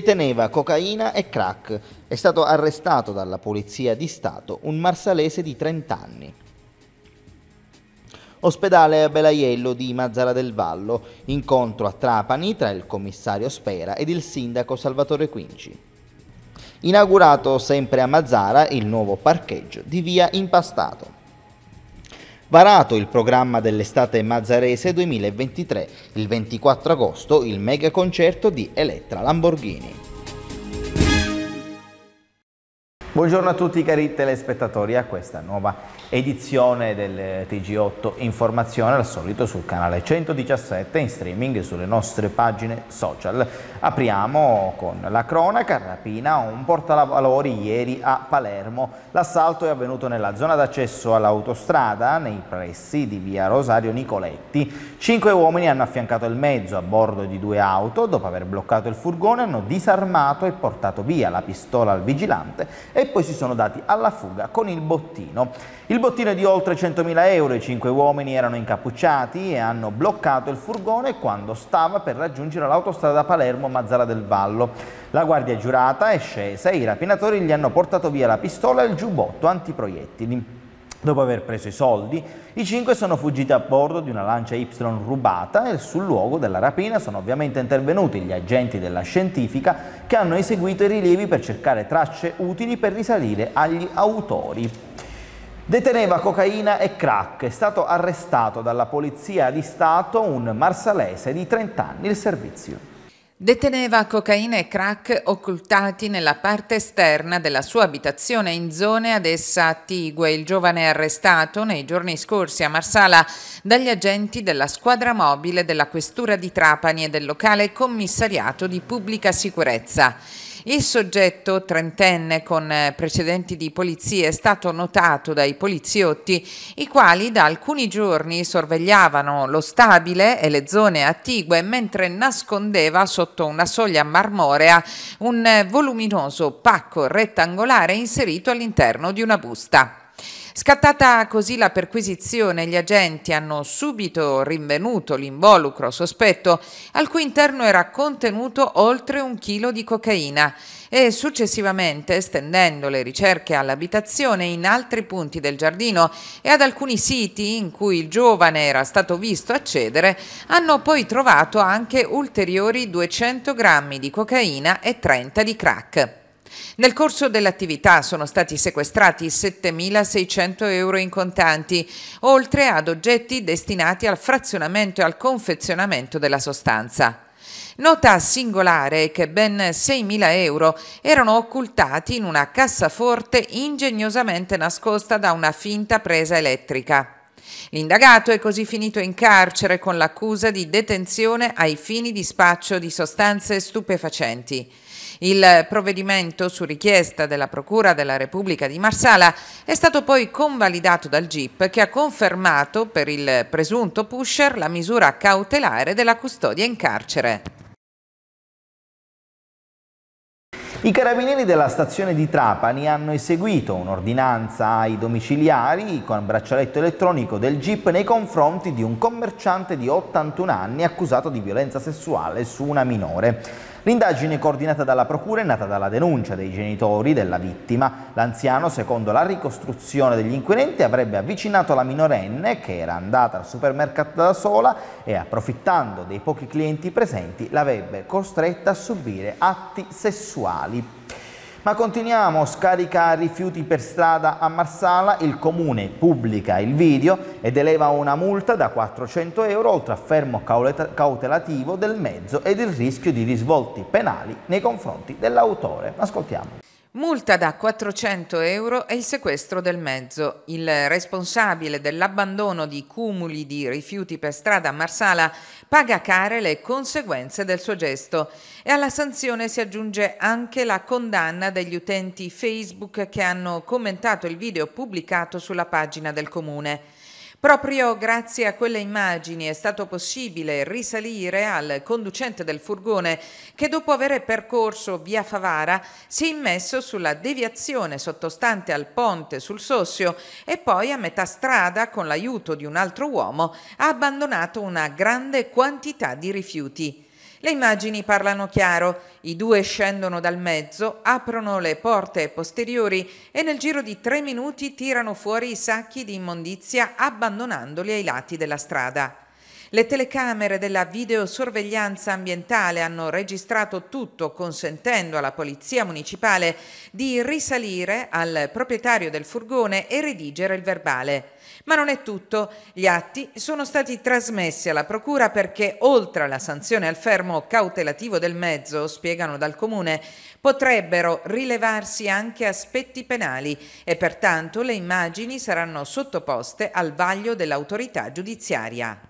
deteneva cocaina e crack. È stato arrestato dalla Polizia di Stato un marsalese di 30 anni. Ospedale a Belaiello di Mazzara del Vallo, incontro a Trapani tra il commissario Spera ed il sindaco Salvatore Quinci. Inaugurato sempre a Mazzara il nuovo parcheggio di via Impastato. Varato il programma dell'estate mazzarese 2023, il 24 agosto il mega concerto di Elettra Lamborghini. Buongiorno a tutti cari telespettatori a questa nuova edizione del TG8 Informazione al solito sul canale 117 in streaming sulle nostre pagine social. Apriamo con la cronaca, rapina un portavalori ieri a Palermo. L'assalto è avvenuto nella zona d'accesso all'autostrada nei pressi di via Rosario Nicoletti. Cinque uomini hanno affiancato il mezzo a bordo di due auto, dopo aver bloccato il furgone hanno disarmato e portato via la pistola al vigilante e poi si sono dati alla fuga con il bottino. Il bottino è di oltre 100.000 euro, i cinque uomini erano incappucciati e hanno bloccato il furgone quando stava per raggiungere l'autostrada Palermo-Mazzara del Vallo. La guardia giurata è scesa e i rapinatori gli hanno portato via la pistola e il giubbotto antiproiettili. Dopo aver preso i soldi, i cinque sono fuggiti a bordo di una lancia Y rubata e sul luogo della rapina sono ovviamente intervenuti gli agenti della scientifica che hanno eseguito i rilievi per cercare tracce utili per risalire agli autori. Deteneva cocaina e crack, è stato arrestato dalla Polizia di Stato un marsalese di 30 anni il servizio. Deteneva cocaina e crack occultati nella parte esterna della sua abitazione in zone ad essa attigue. Il giovane è arrestato nei giorni scorsi a Marsala dagli agenti della squadra mobile della Questura di Trapani e del locale commissariato di pubblica sicurezza. Il soggetto trentenne con eh, precedenti di polizia è stato notato dai poliziotti, i quali da alcuni giorni sorvegliavano lo stabile e le zone attigue mentre nascondeva sotto una soglia marmorea un eh, voluminoso pacco rettangolare inserito all'interno di una busta. Scattata così la perquisizione, gli agenti hanno subito rinvenuto l'involucro sospetto, al cui interno era contenuto oltre un chilo di cocaina e successivamente, estendendo le ricerche all'abitazione in altri punti del giardino e ad alcuni siti in cui il giovane era stato visto accedere, hanno poi trovato anche ulteriori 200 grammi di cocaina e 30 di crack. Nel corso dell'attività sono stati sequestrati 7.600 euro in contanti, oltre ad oggetti destinati al frazionamento e al confezionamento della sostanza. Nota singolare che ben 6.000 euro erano occultati in una cassaforte ingegnosamente nascosta da una finta presa elettrica. L'indagato è così finito in carcere con l'accusa di detenzione ai fini di spaccio di sostanze stupefacenti. Il provvedimento, su richiesta della Procura della Repubblica di Marsala, è stato poi convalidato dal GIP che ha confermato per il presunto pusher la misura cautelare della custodia in carcere. I carabinieri della stazione di Trapani hanno eseguito un'ordinanza ai domiciliari con braccialetto elettronico del GIP nei confronti di un commerciante di 81 anni accusato di violenza sessuale su una minore. L'indagine coordinata dalla Procura è nata dalla denuncia dei genitori della vittima. L'anziano, secondo la ricostruzione degli inquirenti, avrebbe avvicinato la minorenne che era andata al supermercato da sola e approfittando dei pochi clienti presenti l'avrebbe costretta a subire atti sessuali ma continuiamo, scarica rifiuti per strada a Marsala, il comune pubblica il video ed eleva una multa da 400 euro oltre a fermo cautelativo del mezzo ed il rischio di risvolti penali nei confronti dell'autore. Ascoltiamo. Multa da 400 euro e il sequestro del mezzo. Il responsabile dell'abbandono di cumuli di rifiuti per strada a Marsala paga care le conseguenze del suo gesto e alla sanzione si aggiunge anche la condanna degli utenti Facebook che hanno commentato il video pubblicato sulla pagina del comune. Proprio grazie a quelle immagini è stato possibile risalire al conducente del furgone che dopo aver percorso via Favara si è immesso sulla deviazione sottostante al ponte sul Sossio e poi a metà strada con l'aiuto di un altro uomo ha abbandonato una grande quantità di rifiuti. Le immagini parlano chiaro, i due scendono dal mezzo, aprono le porte posteriori e nel giro di tre minuti tirano fuori i sacchi di immondizia abbandonandoli ai lati della strada. Le telecamere della videosorveglianza ambientale hanno registrato tutto, consentendo alla Polizia Municipale di risalire al proprietario del furgone e redigere il verbale. Ma non è tutto. Gli atti sono stati trasmessi alla Procura perché, oltre alla sanzione al fermo cautelativo del mezzo, spiegano dal Comune, potrebbero rilevarsi anche aspetti penali e pertanto le immagini saranno sottoposte al vaglio dell'autorità giudiziaria.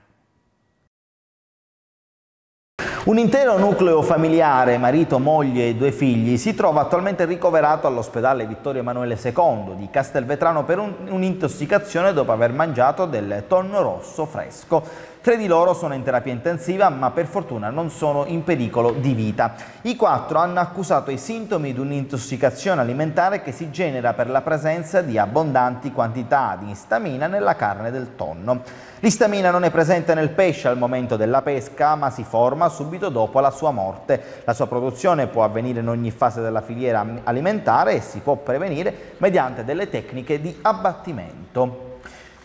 Un intero nucleo familiare, marito, moglie e due figli, si trova attualmente ricoverato all'ospedale Vittorio Emanuele II di Castelvetrano per un'intossicazione dopo aver mangiato del tonno rosso fresco. Tre di loro sono in terapia intensiva, ma per fortuna non sono in pericolo di vita. I quattro hanno accusato i sintomi di un'intossicazione alimentare che si genera per la presenza di abbondanti quantità di istamina nella carne del tonno. L'istamina non è presente nel pesce al momento della pesca, ma si forma subito dopo la sua morte. La sua produzione può avvenire in ogni fase della filiera alimentare e si può prevenire mediante delle tecniche di abbattimento.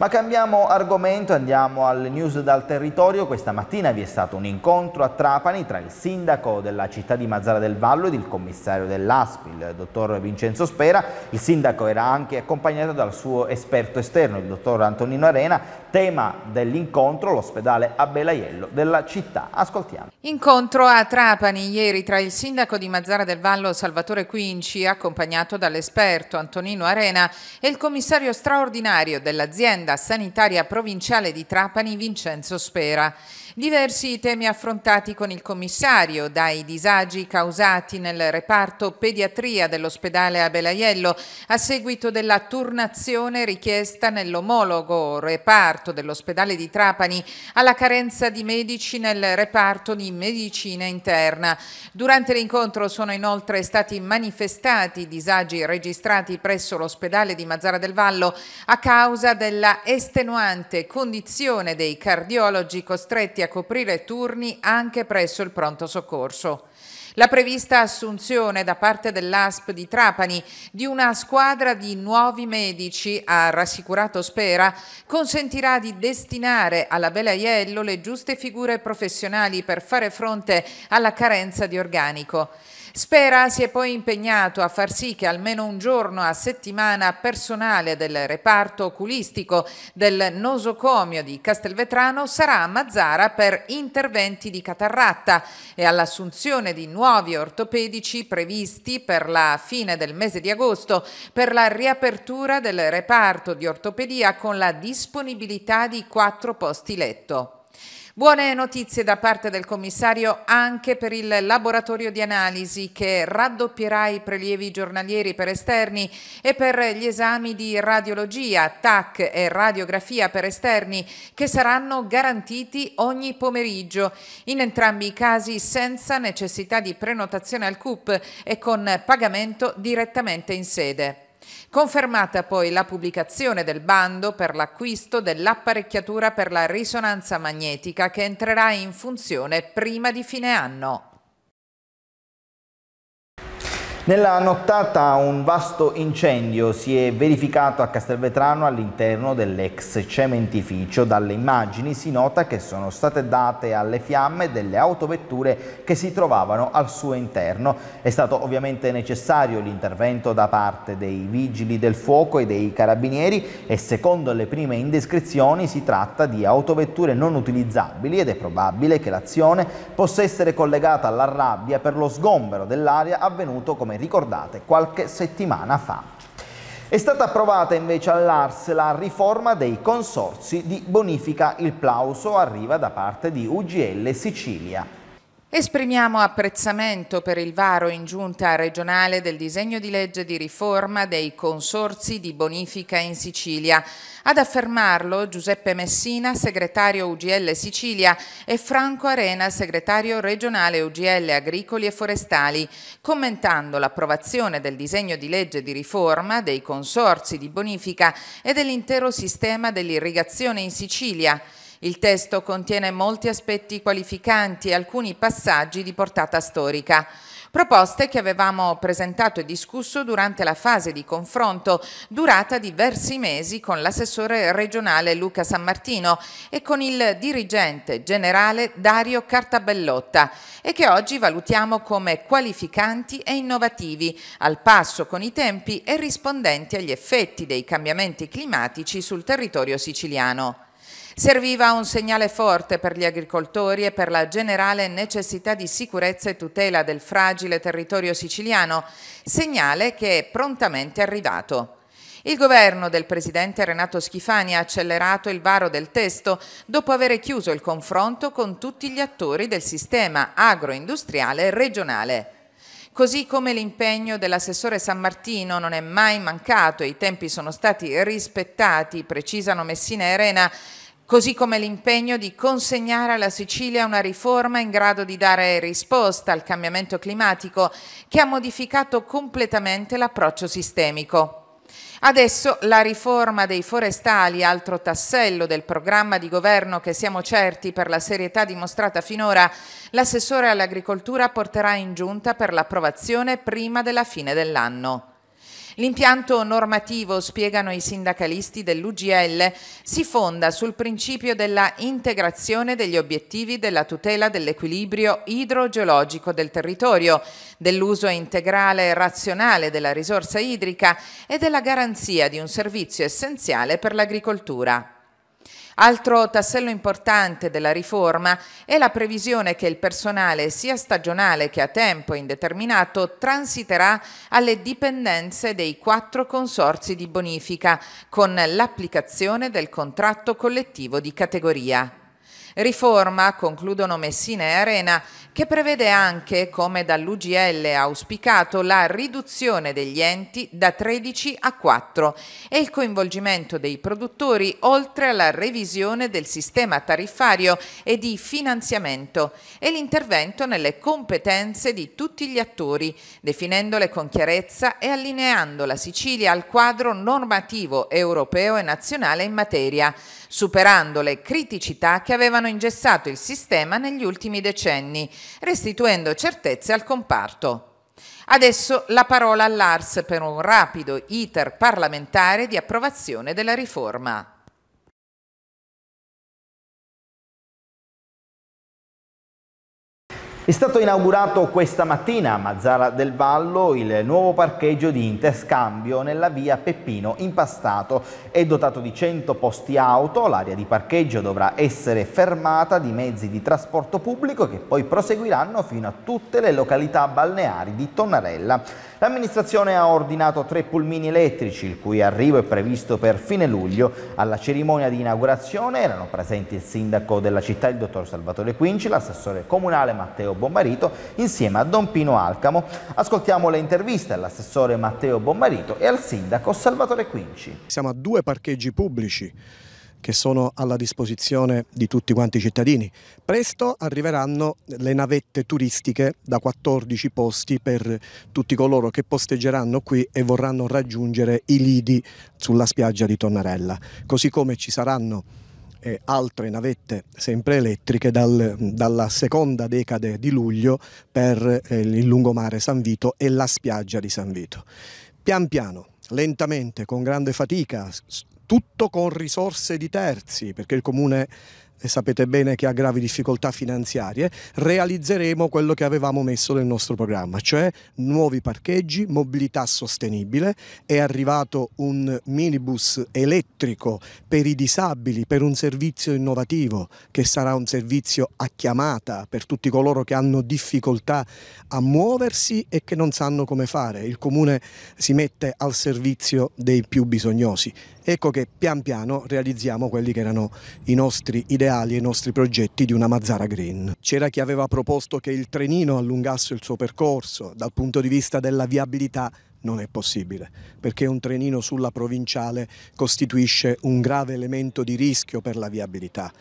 Ma cambiamo argomento, andiamo al news dal territorio. Questa mattina vi è stato un incontro a Trapani tra il sindaco della città di Mazzara del Vallo ed il commissario dell'ASPIL, il dottor Vincenzo Spera. Il sindaco era anche accompagnato dal suo esperto esterno, il dottor Antonino Arena. Tema dell'incontro, l'ospedale a Belaiello della città. Ascoltiamo. Incontro a Trapani ieri tra il sindaco di Mazzara del Vallo Salvatore Quinci, accompagnato dall'esperto Antonino Arena e il commissario straordinario dell'azienda sanitaria provinciale di Trapani Vincenzo Spera. Diversi temi affrontati con il commissario, dai disagi causati nel reparto pediatria dell'ospedale a Belaiello a seguito della turnazione richiesta nell'omologo reparto dell'ospedale di Trapani alla carenza di medici nel reparto di medicina interna. Durante l'incontro sono inoltre stati manifestati disagi registrati presso l'ospedale di Mazzara del Vallo a causa della estenuante condizione dei cardiologi costretti a coprire turni anche presso il pronto soccorso. La prevista assunzione da parte dell'ASP di Trapani di una squadra di nuovi medici, ha rassicurato Spera, consentirà di destinare alla Bela Iello le giuste figure professionali per fare fronte alla carenza di organico. Spera si è poi impegnato a far sì che almeno un giorno a settimana personale del reparto oculistico del nosocomio di Castelvetrano sarà a Mazzara per interventi di catarratta e all'assunzione di nuovi ortopedici previsti per la fine del mese di agosto per la riapertura del reparto di ortopedia con la disponibilità di quattro posti letto. Buone notizie da parte del commissario anche per il laboratorio di analisi che raddoppierà i prelievi giornalieri per esterni e per gli esami di radiologia, TAC e radiografia per esterni che saranno garantiti ogni pomeriggio, in entrambi i casi senza necessità di prenotazione al CUP e con pagamento direttamente in sede. Confermata poi la pubblicazione del bando per l'acquisto dell'apparecchiatura per la risonanza magnetica che entrerà in funzione prima di fine anno. Nella nottata un vasto incendio si è verificato a Castelvetrano all'interno dell'ex cementificio. Dalle immagini si nota che sono state date alle fiamme delle autovetture che si trovavano al suo interno. È stato ovviamente necessario l'intervento da parte dei vigili del fuoco e dei carabinieri e secondo le prime indescrizioni si tratta di autovetture non utilizzabili ed è probabile che l'azione possa essere collegata alla rabbia per lo sgombero dell'area avvenuto come ricordate, qualche settimana fa. È stata approvata invece all'ARS la riforma dei consorsi di bonifica. Il plauso arriva da parte di UGL Sicilia. Esprimiamo apprezzamento per il varo in giunta regionale del disegno di legge di riforma dei consorzi di bonifica in Sicilia. Ad affermarlo Giuseppe Messina, segretario UGL Sicilia, e Franco Arena, segretario regionale UGL Agricoli e Forestali, commentando l'approvazione del disegno di legge di riforma dei consorzi di bonifica e dell'intero sistema dell'irrigazione in Sicilia. Il testo contiene molti aspetti qualificanti e alcuni passaggi di portata storica proposte che avevamo presentato e discusso durante la fase di confronto durata diversi mesi con l'assessore regionale Luca San Martino e con il dirigente generale Dario Cartabellotta e che oggi valutiamo come qualificanti e innovativi, al passo con i tempi e rispondenti agli effetti dei cambiamenti climatici sul territorio siciliano. Serviva un segnale forte per gli agricoltori e per la generale necessità di sicurezza e tutela del fragile territorio siciliano, segnale che è prontamente arrivato. Il governo del presidente Renato Schifani ha accelerato il varo del testo dopo aver chiuso il confronto con tutti gli attori del sistema agroindustriale regionale. Così come l'impegno dell'assessore San Martino non è mai mancato e i tempi sono stati rispettati, precisano Messina e Arena, così come l'impegno di consegnare alla Sicilia una riforma in grado di dare risposta al cambiamento climatico che ha modificato completamente l'approccio sistemico. Adesso la riforma dei forestali, altro tassello del programma di governo che siamo certi per la serietà dimostrata finora, l'assessore all'agricoltura porterà in giunta per l'approvazione prima della fine dell'anno. L'impianto normativo, spiegano i sindacalisti dell'UGL, si fonda sul principio della integrazione degli obiettivi della tutela dell'equilibrio idrogeologico del territorio, dell'uso integrale e razionale della risorsa idrica e della garanzia di un servizio essenziale per l'agricoltura. Altro tassello importante della riforma è la previsione che il personale sia stagionale che a tempo indeterminato transiterà alle dipendenze dei quattro consorzi di bonifica con l'applicazione del contratto collettivo di categoria. Riforma, concludono Messina e Arena, che prevede anche, come dall'UGL auspicato, la riduzione degli enti da 13 a 4 e il coinvolgimento dei produttori oltre alla revisione del sistema tariffario e di finanziamento e l'intervento nelle competenze di tutti gli attori, definendole con chiarezza e allineando la Sicilia al quadro normativo europeo e nazionale in materia, superando le criticità che avevano ingessato il sistema negli ultimi decenni restituendo certezze al comparto. Adesso la parola all'Ars per un rapido iter parlamentare di approvazione della riforma. È stato inaugurato questa mattina a Mazzara del Vallo il nuovo parcheggio di interscambio nella via Peppino Impastato. È dotato di 100 posti auto, l'area di parcheggio dovrà essere fermata di mezzi di trasporto pubblico che poi proseguiranno fino a tutte le località balneari di Tonnarella. L'amministrazione ha ordinato tre pulmini elettrici, il cui arrivo è previsto per fine luglio. Alla cerimonia di inaugurazione erano presenti il sindaco della città, il dottor Salvatore Quinci, l'assessore comunale Matteo Bommarito, insieme a Don Pino Alcamo. Ascoltiamo le interviste all'assessore Matteo Bommarito e al sindaco Salvatore Quinci. Siamo a due parcheggi pubblici che sono alla disposizione di tutti quanti i cittadini. Presto arriveranno le navette turistiche da 14 posti per tutti coloro che posteggeranno qui e vorranno raggiungere i lidi sulla spiaggia di Tonnarella, così come ci saranno e eh, altre navette sempre elettriche dal, dalla seconda decade di luglio per eh, il lungomare San Vito e la spiaggia di San Vito. Pian piano, lentamente, con grande fatica, tutto con risorse di terzi, perché il comune e eh, sapete bene che ha gravi difficoltà finanziarie, realizzeremo quello che avevamo messo nel nostro programma, cioè nuovi parcheggi, mobilità sostenibile, è arrivato un minibus elettrico per i disabili, per un servizio innovativo che sarà un servizio a chiamata per tutti coloro che hanno difficoltà a muoversi e che non sanno come fare. Il comune si mette al servizio dei più bisognosi ecco che pian piano realizziamo quelli che erano i nostri ideali, i nostri progetti di una Mazzara Green. C'era chi aveva proposto che il trenino allungasse il suo percorso, dal punto di vista della viabilità non è possibile, perché un trenino sulla provinciale costituisce un grave elemento di rischio per la viabilità.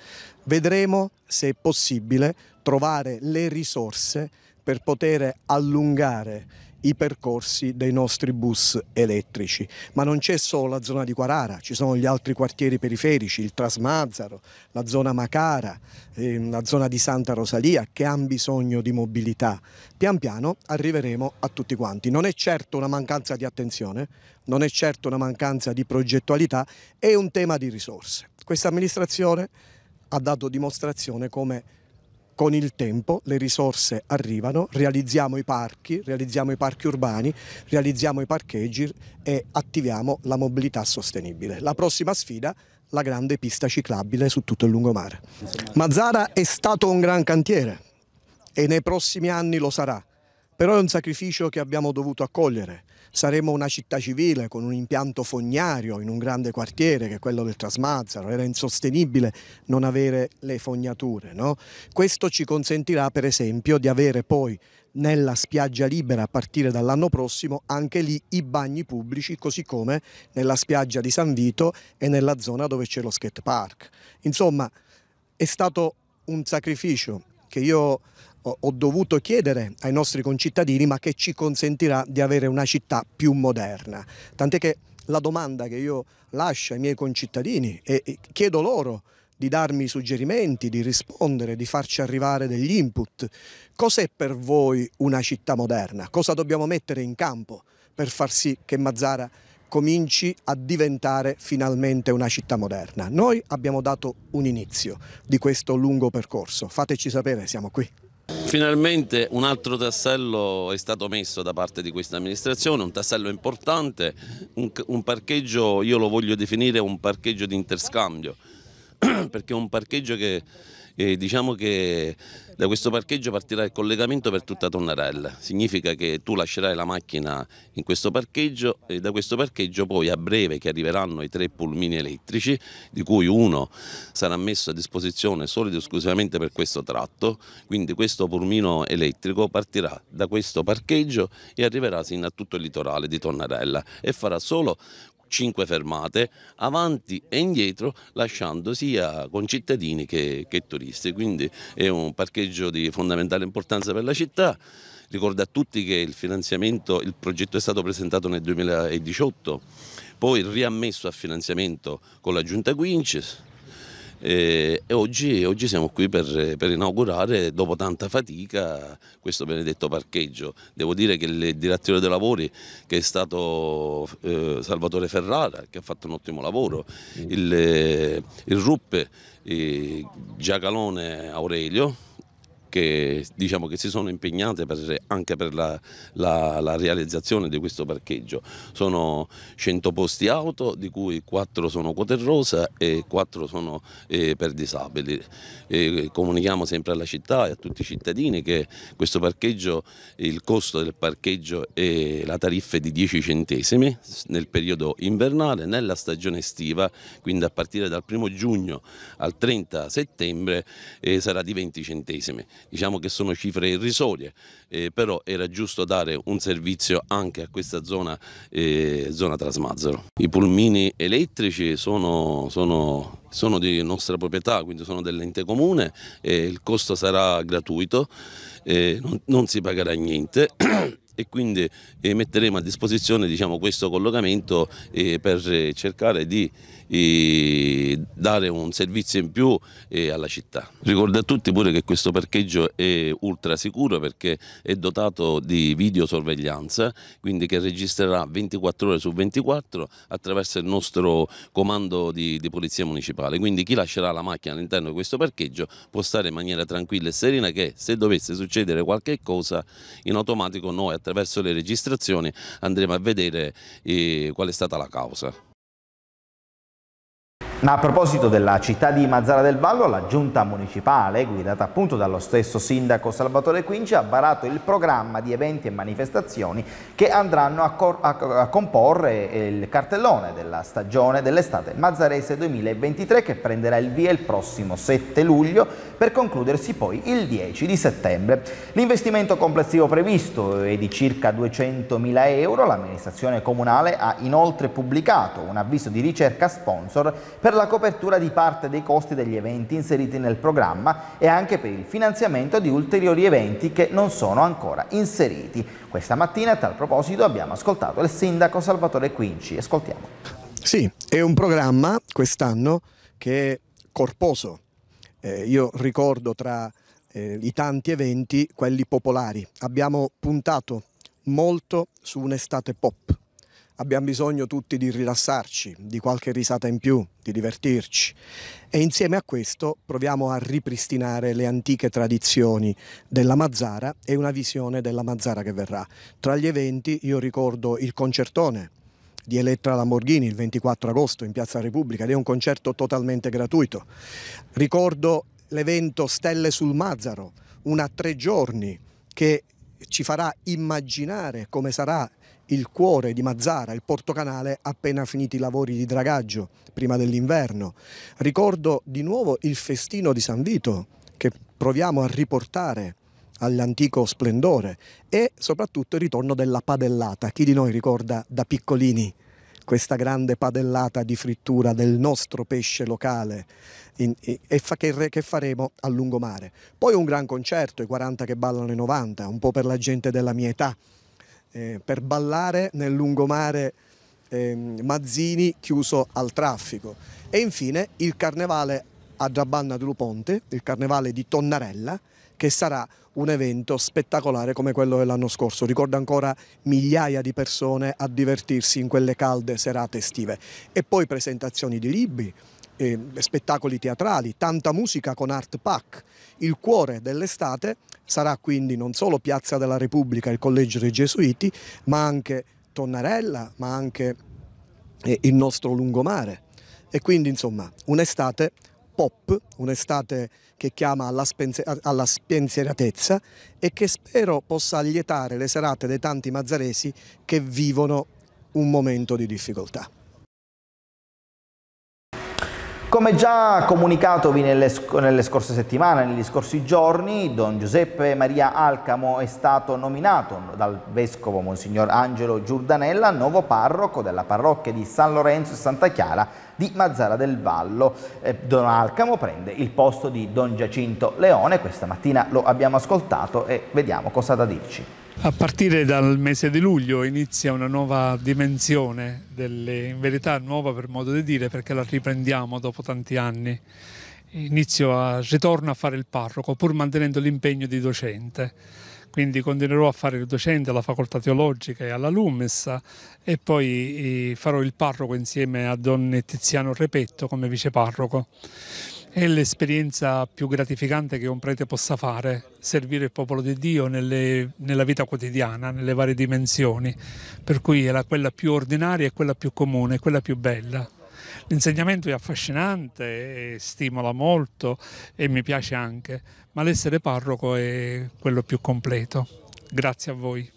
Vedremo se è possibile trovare le risorse per poter allungare i percorsi dei nostri bus elettrici. Ma non c'è solo la zona di Quarara, ci sono gli altri quartieri periferici, il Trasmazzaro, la zona Macara, ehm, la zona di Santa Rosalia che hanno bisogno di mobilità. Pian piano arriveremo a tutti quanti. Non è certo una mancanza di attenzione, non è certo una mancanza di progettualità, è un tema di risorse. Questa amministrazione ha dato dimostrazione come con il tempo le risorse arrivano, realizziamo i parchi, realizziamo i parchi urbani, realizziamo i parcheggi e attiviamo la mobilità sostenibile. La prossima sfida la grande pista ciclabile su tutto il lungomare. Mazzara è stato un gran cantiere e nei prossimi anni lo sarà, però è un sacrificio che abbiamo dovuto accogliere saremo una città civile con un impianto fognario in un grande quartiere che è quello del Trasmazzaro, era insostenibile non avere le fognature. No? Questo ci consentirà per esempio di avere poi nella spiaggia libera a partire dall'anno prossimo anche lì i bagni pubblici così come nella spiaggia di San Vito e nella zona dove c'è lo skate park. Insomma è stato un sacrificio che io ho dovuto chiedere ai nostri concittadini ma che ci consentirà di avere una città più moderna. Tant'è che la domanda che io lascio ai miei concittadini e chiedo loro di darmi suggerimenti, di rispondere, di farci arrivare degli input. Cos'è per voi una città moderna? Cosa dobbiamo mettere in campo per far sì che Mazzara cominci a diventare finalmente una città moderna? Noi abbiamo dato un inizio di questo lungo percorso. Fateci sapere, siamo qui. Finalmente un altro tassello è stato messo da parte di questa amministrazione, un tassello importante, un, un parcheggio, io lo voglio definire un parcheggio di interscambio, perché è un parcheggio che e diciamo che da questo parcheggio partirà il collegamento per tutta Tonnarella, significa che tu lascerai la macchina in questo parcheggio e da questo parcheggio poi a breve che arriveranno i tre pulmini elettrici, di cui uno sarà messo a disposizione solo ed esclusivamente per questo tratto, quindi questo pulmino elettrico partirà da questo parcheggio e arriverà fino a tutto il litorale di Tonnarella e farà solo 5 fermate, avanti e indietro, lasciando sia concittadini che, che turisti. Quindi è un parcheggio di fondamentale importanza per la città. Ricordo a tutti che il finanziamento, il progetto è stato presentato nel 2018, poi riammesso a finanziamento con la Giunta Quinces, e, e oggi, oggi, siamo qui per, per, inaugurare, dopo tanta fatica, questo benedetto parcheggio. Devo dire che il direttore dei lavori, che è stato eh, Salvatore Ferrara, che ha fatto un ottimo lavoro, mm. il, eh, il Ruppe, eh, Giacalone Aurelio, che, diciamo, che si sono impegnate per, anche per la, la, la, realizzazione di questo parcheggio. Sono 100 posti auto, di cui 4 sono quote rosa e 4 sono eh, per disabili. E comunichiamo sempre alla città e a tutti i cittadini che questo parcheggio, il costo del parcheggio è la tariffa di 10 centesimi nel periodo invernale, nella stagione estiva, quindi a partire dal 1 giugno al 30 settembre eh, sarà di 20 centesimi diciamo che sono cifre irrisorie, eh, però era giusto dare un servizio anche a questa zona, eh, zona Trasmazzaro. I pulmini elettrici sono, sono sono di nostra proprietà, quindi sono dell'ente comune, eh, il costo sarà gratuito, eh, non, non, si pagherà niente e quindi eh, metteremo a disposizione diciamo, questo collocamento eh, per cercare di dare un servizio in più alla città. Ricordo a tutti pure che questo parcheggio è ultra sicuro perché è dotato di videosorveglianza, quindi che registrerà 24 ore su 24 attraverso il nostro comando di, di polizia municipale. Quindi chi lascerà la macchina all'interno di questo parcheggio può stare in maniera tranquilla e serena che se dovesse succedere qualche cosa in automatico noi attraverso le registrazioni andremo a vedere eh, qual è stata la causa. Ma a proposito della città di Mazzara del Vallo, la giunta municipale, guidata appunto dallo stesso sindaco Salvatore Quinci, ha varato il programma di eventi e manifestazioni che andranno a, a, a comporre il cartellone della stagione dell'estate mazzarese 2023 che prenderà il via il prossimo 7 luglio per concludersi poi il 10 di settembre. L'investimento complessivo previsto è di circa 200.000 euro, l'amministrazione comunale ha inoltre pubblicato un avviso di ricerca sponsor per per la copertura di parte dei costi degli eventi inseriti nel programma e anche per il finanziamento di ulteriori eventi che non sono ancora inseriti. Questa mattina a tal proposito abbiamo ascoltato il sindaco Salvatore Quinci. Ascoltiamo. Sì, è un programma quest'anno che è corposo. Eh, io ricordo tra eh, i tanti eventi quelli popolari. Abbiamo puntato molto su un'estate pop abbiamo bisogno tutti di rilassarci, di qualche risata in più, di divertirci e insieme a questo proviamo a ripristinare le antiche tradizioni della Mazzara e una visione della Mazzara che verrà. Tra gli eventi io ricordo il concertone di Elettra Lamborghini il 24 agosto in Piazza Repubblica ed è un concerto totalmente gratuito. Ricordo l'evento Stelle sul Mazzaro, una tre giorni che ci farà immaginare come sarà il cuore di Mazzara, il Porto Canale, appena finiti i lavori di dragaggio, prima dell'inverno. Ricordo di nuovo il festino di San Vito, che proviamo a riportare all'antico splendore e soprattutto il ritorno della padellata. Chi di noi ricorda da piccolini questa grande padellata di frittura del nostro pesce locale e fa, che, che, faremo a lungomare. Poi un gran concerto, i 40 che ballano i 90, un po' per la gente della mia età, eh, per ballare nel lungomare eh, Mazzini chiuso al traffico. E infine il carnevale a Giabanna dello Ponte, il carnevale di Tonnarella, che sarà un evento spettacolare come quello dell'anno scorso. Ricordo ancora migliaia di persone a divertirsi in quelle calde serate estive. E poi presentazioni di libri, eh, spettacoli teatrali, tanta musica con Art Pack. Il cuore dell'estate sarà quindi non solo Piazza della Repubblica, il Collegio dei Gesuiti, ma anche Tonnarella, ma anche eh, il nostro lungomare. E quindi insomma un'estate pop, un'estate che chiama alla, alla, spensieratezza e che spero possa allietare le serate dei tanti mazzaresi che vivono un momento di difficoltà. Come già comunicatovi nelle, sc nelle, scorse settimane, negli scorsi giorni, Don Giuseppe Maria Alcamo è stato nominato dal Vescovo Monsignor Angelo Giordanella nuovo parroco della parrocchia di San Lorenzo e Santa Chiara di Mazzara del Vallo. Eh, Don Alcamo prende il posto di Don Giacinto Leone, questa mattina lo abbiamo ascoltato e vediamo cosa ha da dirci. A partire dal mese di luglio inizia una nuova dimensione, delle, in verità nuova per modo di dire perché la riprendiamo dopo tanti anni. Inizio a, ritorno a fare il parroco pur mantenendo l'impegno di docente. Quindi continuerò a fare il docente alla facoltà teologica e alla LUMES e poi eh, farò il parroco insieme a Don Tiziano Repetto come viceparroco. È l'esperienza più gratificante che un prete possa fare, servire il popolo di Dio nelle, nella vita quotidiana, nelle varie dimensioni, per cui è la, quella più ordinaria e quella più comune, quella più bella. L'insegnamento è affascinante, stimola molto e mi piace anche, ma l'essere parroco è quello più completo. Grazie a voi.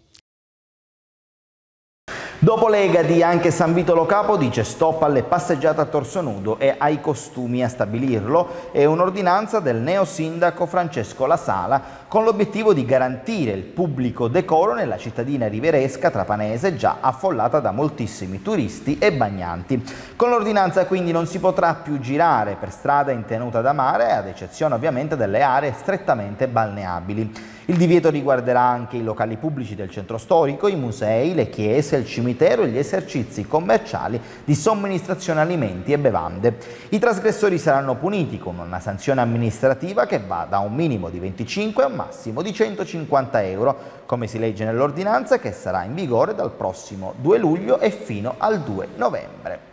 Dopo Lega anche San Vitolo Capo dice stop alle passeggiate a torso nudo e ai costumi a stabilirlo è un'ordinanza del neo sindaco Francesco La Sala con l'obiettivo di garantire il pubblico decoro nella cittadina riveresca trapanese già affollata da moltissimi turisti e bagnanti. Con l'ordinanza quindi non si potrà più girare per strada in tenuta da mare ad eccezione ovviamente delle aree strettamente balneabili. Il divieto riguarderà anche i locali pubblici del centro storico, i musei, le chiese, il cimitero e gli esercizi commerciali di somministrazione alimenti e bevande. I trasgressori saranno puniti con una sanzione amministrativa che va da un minimo di 25 a un massimo di 150 euro, come si legge nell'ordinanza che sarà in vigore dal prossimo 2 luglio e fino al 2 novembre.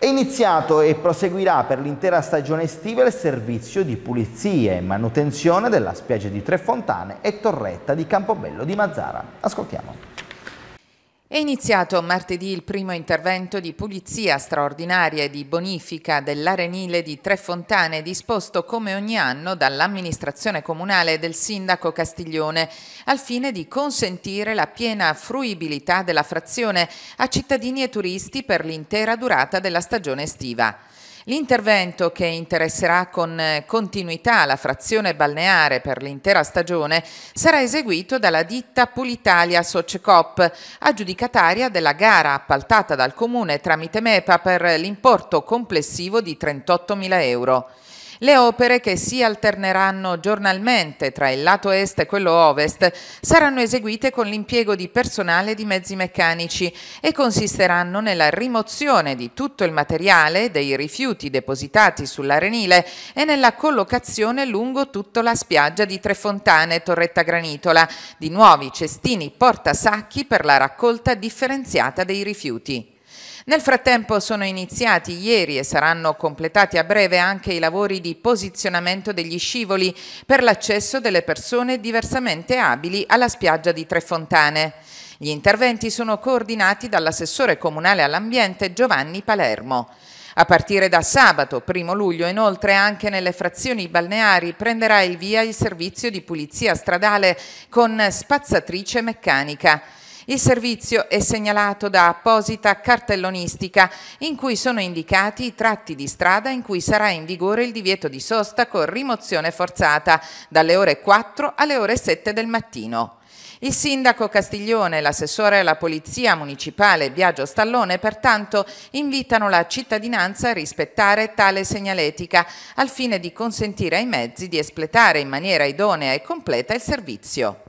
È iniziato e proseguirà per l'intera stagione estiva il servizio di pulizia e manutenzione della spiaggia di Tre Fontane e Torretta di Campobello di Mazzara. Ascoltiamo. È iniziato martedì il primo intervento di pulizia straordinaria e di bonifica dell'arenile di Tre Fontane disposto come ogni anno dall'amministrazione comunale del sindaco Castiglione al fine di consentire la piena fruibilità della frazione a cittadini e turisti per l'intera durata della stagione estiva. L'intervento che interesserà con eh, continuità la frazione balneare per l'intera stagione sarà eseguito dalla ditta Pulitalia Socecop, aggiudicataria della gara appaltata dal Comune tramite MEPA per l'importo complessivo di 38.000 euro. Le opere che si alterneranno giornalmente tra il lato est e quello ovest saranno eseguite con l'impiego di personale e di mezzi meccanici e consisteranno nella rimozione di tutto il materiale dei rifiuti depositati sull'Arenile e nella collocazione lungo tutta la spiaggia di Trefontane, Torretta Granitola, di nuovi cestini portasacchi per la raccolta differenziata dei rifiuti. Nel frattempo sono iniziati ieri e saranno completati a breve anche i lavori di posizionamento degli scivoli per l'accesso delle persone diversamente abili alla spiaggia di Trefontane. Gli interventi sono coordinati dall'assessore comunale all'ambiente Giovanni Palermo. A partire da sabato, 1 luglio, inoltre anche nelle frazioni balneari prenderà il via il servizio di pulizia stradale con spazzatrice meccanica. Il servizio è segnalato da apposita cartellonistica in cui sono indicati i tratti di strada in cui sarà in vigore il divieto di sosta con rimozione forzata dalle ore 4 alle ore 7 del mattino. Il sindaco Castiglione e l'assessore alla Polizia Municipale Biagio Stallone pertanto invitano la cittadinanza a rispettare tale segnaletica al fine di consentire ai mezzi di espletare in maniera idonea e completa il servizio.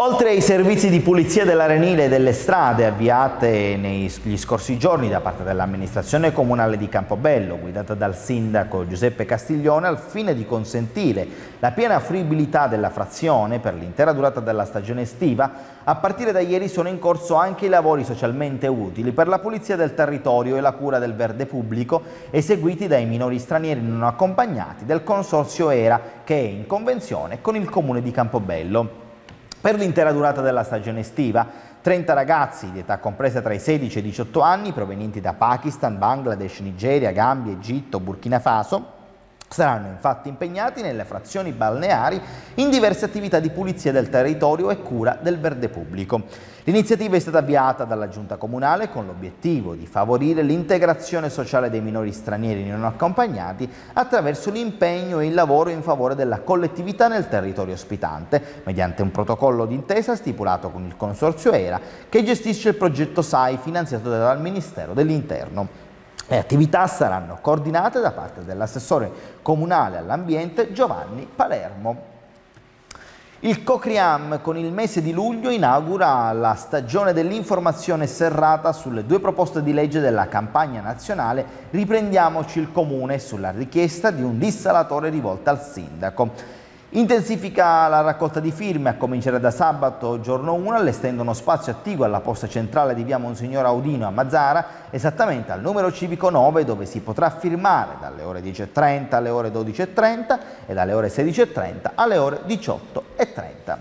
Oltre ai servizi di pulizia dell'arenile e delle strade avviate negli scorsi giorni da parte dell'amministrazione comunale di Campobello, guidata dal sindaco Giuseppe Castiglione, al fine di consentire la piena fruibilità della frazione per l'intera durata della stagione estiva, a partire da ieri sono in corso anche i lavori socialmente utili per la pulizia del territorio e la cura del verde pubblico, eseguiti dai minori stranieri non accompagnati del consorzio ERA, che è in convenzione con il comune di Campobello. Per l'intera durata della stagione estiva, 30 ragazzi di età compresa tra i 16 e i 18 anni, provenienti da Pakistan, Bangladesh, Nigeria, Gambia, Egitto, Burkina Faso, Saranno infatti impegnati nelle frazioni balneari in diverse attività di pulizia del territorio e cura del verde pubblico. L'iniziativa è stata avviata dalla Giunta Comunale con l'obiettivo di favorire l'integrazione sociale dei minori stranieri non accompagnati attraverso l'impegno e il lavoro in favore della collettività nel territorio ospitante, mediante un protocollo d'intesa stipulato con il Consorzio ERA che gestisce il progetto SAI finanziato dal Ministero dell'Interno. Le attività saranno coordinate da parte dell'assessore comunale all'ambiente Giovanni Palermo. Il Cocriam con il mese di luglio inaugura la stagione dell'informazione serrata sulle due proposte di legge della campagna nazionale Riprendiamoci il comune sulla richiesta di un dissalatore rivolta al sindaco. Intensifica la raccolta di firme, a cominciare da sabato giorno 1, allestendo uno spazio attivo alla posta centrale di via Monsignor Audino a Mazzara, esattamente al numero civico 9, dove si potrà firmare dalle ore 10.30 alle ore 12.30 e dalle ore 16.30 alle ore 18.30.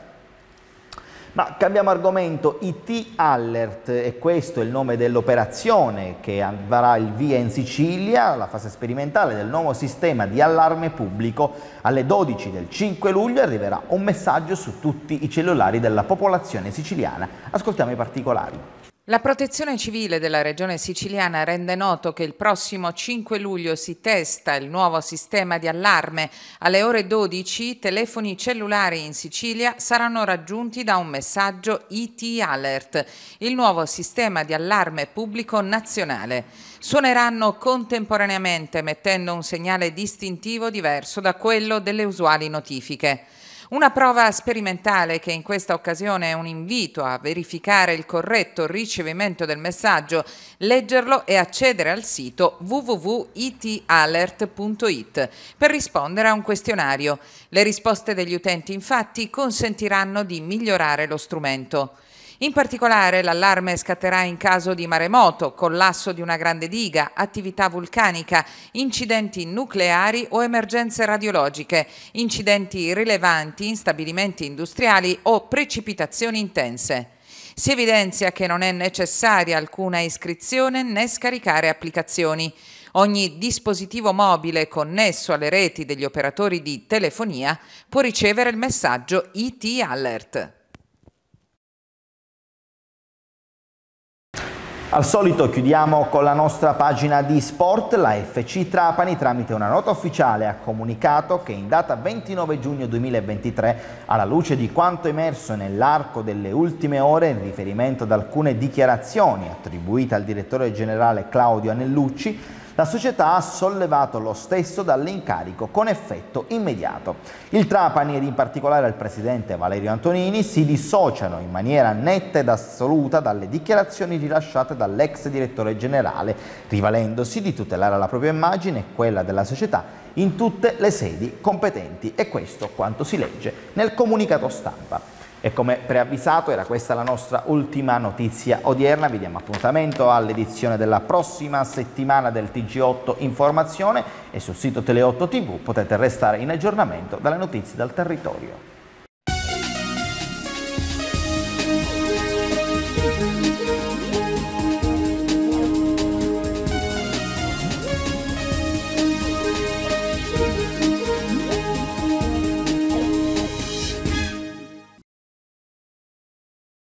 Ma cambiamo argomento, IT Alert, e questo è il nome dell'operazione che varrà il via in Sicilia, la fase sperimentale del nuovo sistema di allarme pubblico. Alle 12 del 5 luglio arriverà un messaggio su tutti i cellulari della popolazione siciliana. Ascoltiamo i particolari. La protezione civile della regione siciliana rende noto che il prossimo 5 luglio si testa il nuovo sistema di allarme. Alle ore 12 i telefoni cellulari in Sicilia saranno raggiunti da un messaggio IT Alert, il nuovo sistema di allarme pubblico nazionale. Suoneranno contemporaneamente mettendo un segnale distintivo diverso da quello delle usuali notifiche. Una prova sperimentale che in questa occasione è un invito a verificare il corretto ricevimento del messaggio, leggerlo e accedere al sito www.italert.it per rispondere a un questionario. Le risposte degli utenti infatti consentiranno di migliorare lo strumento. In particolare l'allarme scatterà in caso di maremoto, collasso di una grande diga, attività vulcanica, incidenti nucleari o emergenze radiologiche, incidenti rilevanti in stabilimenti industriali o precipitazioni intense. Si evidenzia che non è necessaria alcuna iscrizione né scaricare applicazioni. Ogni dispositivo mobile connesso alle reti degli operatori di telefonia può ricevere il messaggio IT Alert. Al solito chiudiamo con la nostra pagina di sport, la FC Trapani tramite una nota ufficiale ha comunicato che in data 29 giugno 2023, alla luce di quanto emerso nell'arco delle ultime ore in riferimento ad alcune dichiarazioni attribuite al direttore generale Claudio Anellucci, la società ha sollevato lo stesso dall'incarico con effetto immediato. Il Trapani ed in particolare il presidente Valerio Antonini si dissociano in maniera netta ed assoluta dalle dichiarazioni rilasciate dall'ex direttore generale, rivalendosi di tutelare la propria immagine e quella della società in tutte le sedi competenti. E questo quanto si legge nel comunicato stampa. E come preavvisato era questa la nostra ultima notizia odierna, vi diamo appuntamento all'edizione della prossima settimana del TG8 Informazione e sul sito Tele8 TV potete restare in aggiornamento dalle notizie dal territorio.